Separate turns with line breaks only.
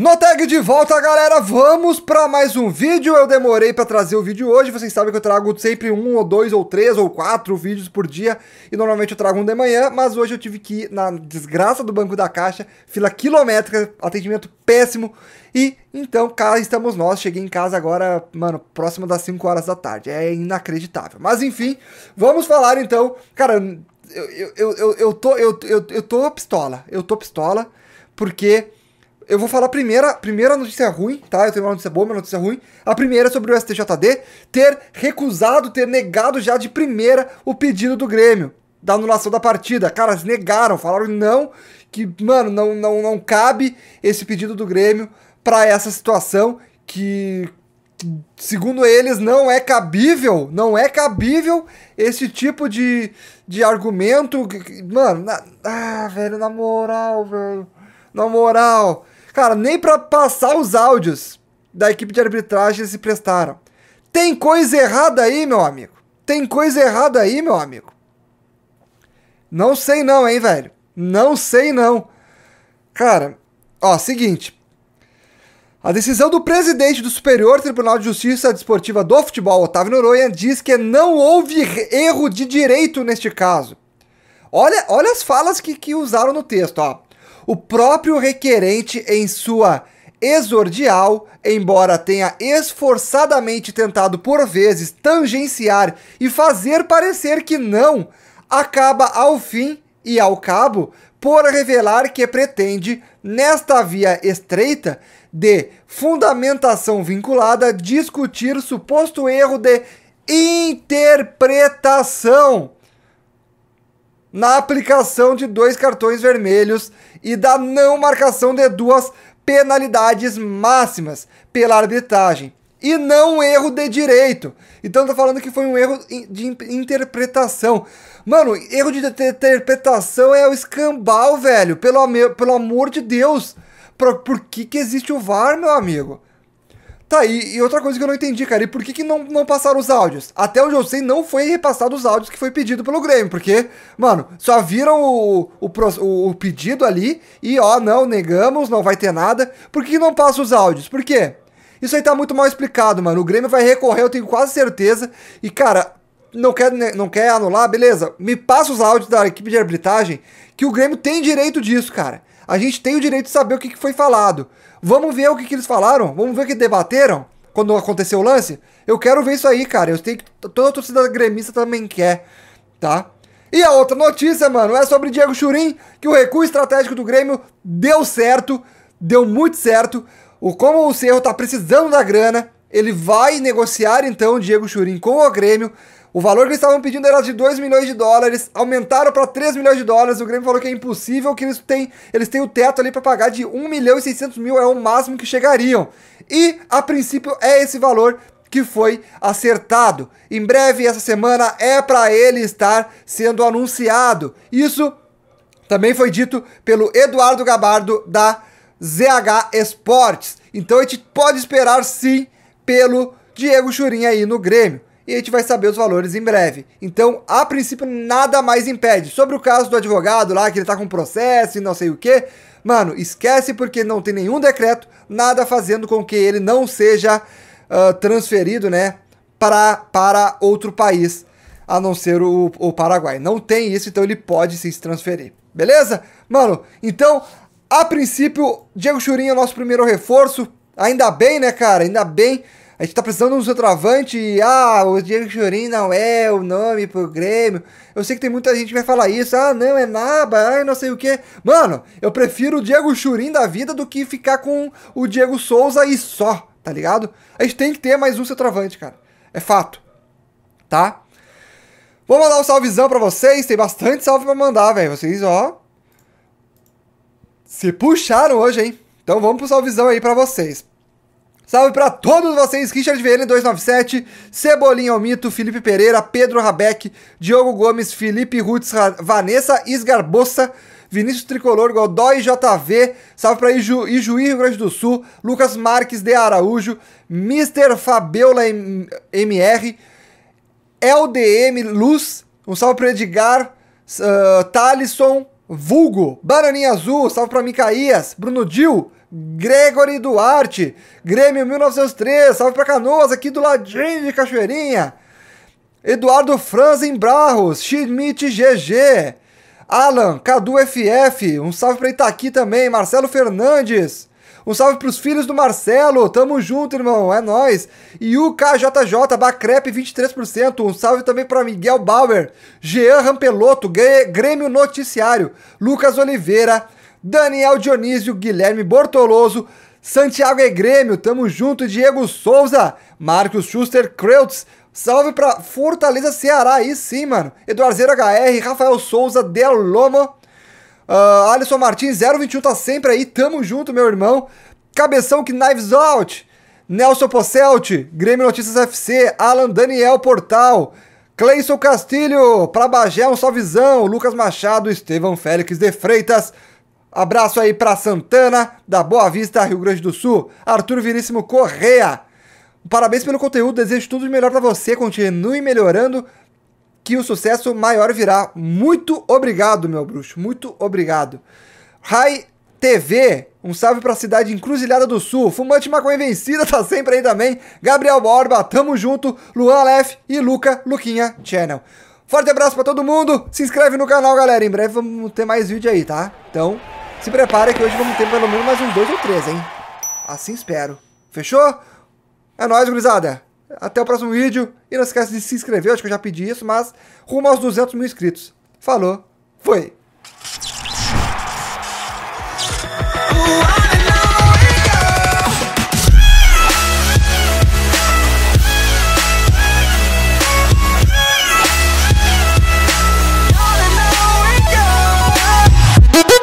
No tag de volta, galera, vamos para mais um vídeo. Eu demorei para trazer o vídeo hoje. Vocês sabem que eu trago sempre um ou dois ou três ou quatro vídeos por dia e normalmente eu trago um de manhã, mas hoje eu tive que ir na desgraça do Banco da Caixa, fila quilométrica, atendimento péssimo. E então cá estamos nós. Cheguei em casa agora, mano, próximo das 5 horas da tarde. É inacreditável. Mas enfim, vamos falar então. Cara, eu, eu, eu, eu, tô, eu, eu, eu tô pistola. Eu tô pistola porque eu vou falar a primeira, primeira notícia ruim, tá? Eu tenho uma notícia boa, uma notícia ruim. A primeira é sobre o STJD ter recusado, ter negado já de primeira o pedido do Grêmio da anulação da partida. Caras negaram, falaram não, que, mano, não, não, não cabe esse pedido do Grêmio para essa situação que, segundo eles, não é cabível, não é cabível esse tipo de, de argumento. Mano, na, ah, velho, na moral, velho, na moral. Cara, nem para passar os áudios da equipe de arbitragem se prestaram. Tem coisa errada aí, meu amigo. Tem coisa errada aí, meu amigo. Não sei não, hein, velho. Não sei não. Cara, ó, seguinte. A decisão do presidente do Superior Tribunal de Justiça Desportiva do Futebol, Otávio Noronha, diz que não houve erro de direito neste caso. Olha, olha as falas que, que usaram no texto, ó o próprio requerente em sua exordial, embora tenha esforçadamente tentado por vezes tangenciar e fazer parecer que não, acaba ao fim e ao cabo por revelar que pretende, nesta via estreita de fundamentação vinculada, discutir suposto erro de interpretação na aplicação de dois cartões vermelhos e da não marcação de duas penalidades máximas pela arbitragem. E não um erro de direito. Então tá falando que foi um erro de interpretação. Mano, erro de interpretação é o escambau, velho. Pelo, pelo amor de Deus. Por, por que, que existe o VAR, meu amigo? Tá, e, e, outra coisa que eu não entendi, cara, e por que, que não, não passaram os áudios? Até onde eu sei, não foi repassado os áudios que foi pedido pelo Grêmio, porque, mano, só viram o, o, o, o pedido ali e, ó, não, negamos, não vai ter nada. Por que, que não passa os áudios? Por quê? Isso aí tá muito mal explicado, mano. O Grêmio vai recorrer, eu tenho quase certeza. E, cara, não quer, né, não quer anular, beleza? Me passa os áudios da equipe de arbitragem, que o Grêmio tem direito disso, cara a gente tem o direito de saber o que, que foi falado. Vamos ver o que, que eles falaram? Vamos ver o que debateram? Quando aconteceu o lance? Eu quero ver isso aí, cara. Eu tenho que. Toda a torcida gremista também quer, tá? E a outra notícia, mano, é sobre Diego Churin, que o recuo estratégico do Grêmio deu certo, deu muito certo. O como o Cerro tá precisando da grana, ele vai negociar então Diego Churin com o Grêmio. O valor que eles estavam pedindo era de 2 milhões de dólares, aumentaram para 3 milhões de dólares. O Grêmio falou que é impossível, que eles têm, eles têm o teto ali para pagar de 1 milhão e 600 mil, é o máximo que chegariam. E, a princípio, é esse valor que foi acertado. Em breve, essa semana, é para ele estar sendo anunciado. Isso também foi dito pelo Eduardo Gabardo da ZH Esportes. Então a gente pode esperar sim pelo Diego Churin aí no Grêmio e a gente vai saber os valores em breve. Então, a princípio, nada mais impede. Sobre o caso do advogado lá, que ele tá com processo e não sei o que, mano, esquece porque não tem nenhum decreto, nada fazendo com que ele não seja uh, transferido, né, pra, para outro país, a não ser o, o Paraguai. Não tem isso, então ele pode sim, se transferir. Beleza? Mano, então, a princípio, Diego Churinho é o nosso primeiro reforço. Ainda bem, né, cara? Ainda bem a gente tá precisando de um centroavante e, ah, o Diego Churin não é o nome pro Grêmio. Eu sei que tem muita gente que vai falar isso, ah, não, é naba, ai, não sei o quê. Mano, eu prefiro o Diego Churin da vida do que ficar com o Diego Souza e só, tá ligado? A gente tem que ter mais um centroavante, cara. É fato. Tá? Vou mandar um salvezão pra vocês, tem bastante salve pra mandar, velho. Vocês, ó, se puxaram hoje, hein? Então vamos pro salvezão aí pra vocês. Salve para todos vocês, Richard VN297, Cebolinha ao Mito, Felipe Pereira, Pedro Rabeck, Diogo Gomes, Felipe Rutz, Vanessa Isgarboça, Vinícius Tricolor, Godoy JV, salve para Iju, Ijuí, Rio Grande do Sul, Lucas Marques de Araújo, Mr. Fabiola M MR, LDM Luz, um salve para Edgar, uh, Talisson, Vulgo, Bananinha Azul, salve para Micaías, Bruno Dil, Gregory Duarte, Grêmio 1903, salve pra Canoas, aqui do ladinho de Cachoeirinha. Eduardo Franzen Barros, Schmidt GG, Alan, Cadu FF, um salve pra Itaqui também, Marcelo Fernandes. Um salve pros filhos do Marcelo, tamo junto, irmão, é nós. E o KJJ, Bacrep 23%, um salve também para Miguel Bauer, Jean Rampeloto, Grêmio Noticiário, Lucas Oliveira, Daniel Dionísio, Guilherme Bortoloso, Santiago e é Grêmio, tamo junto, Diego Souza, Marcos Schuster, Kreutz, salve pra Fortaleza Ceará, aí sim, mano, Eduarzeiro HR, Rafael Souza, Del Lomo, uh, Alisson Martins, 021 tá sempre aí, tamo junto, meu irmão, Cabeção que Knives Out, Nelson Posselt, Grêmio Notícias FC, Alan Daniel Portal, Cleison Castilho, pra Bagé, um salvezão, Lucas Machado, Estevão Félix de Freitas, Abraço aí para Santana, da Boa Vista, Rio Grande do Sul. Arthur Veríssimo Correa. Parabéns pelo conteúdo, desejo tudo de melhor para você. Continue melhorando, que o sucesso maior virá. Muito obrigado, meu bruxo. Muito obrigado. Rai TV, um salve pra cidade encruzilhada do sul. Fumante Maconha Vencida tá sempre aí também. Gabriel Borba, tamo junto. Luan Aleph e Luca Luquinha Channel. Forte abraço para todo mundo. Se inscreve no canal, galera. Em breve vamos ter mais vídeo aí, tá? Então, se prepara que hoje vamos ter pelo menos mais uns dois ou três, hein? Assim espero. Fechou? É nóis, gurizada! Até o próximo vídeo. E não esquece de se inscrever, acho que eu já pedi isso, mas rumo aos 200 mil inscritos. Falou, foi!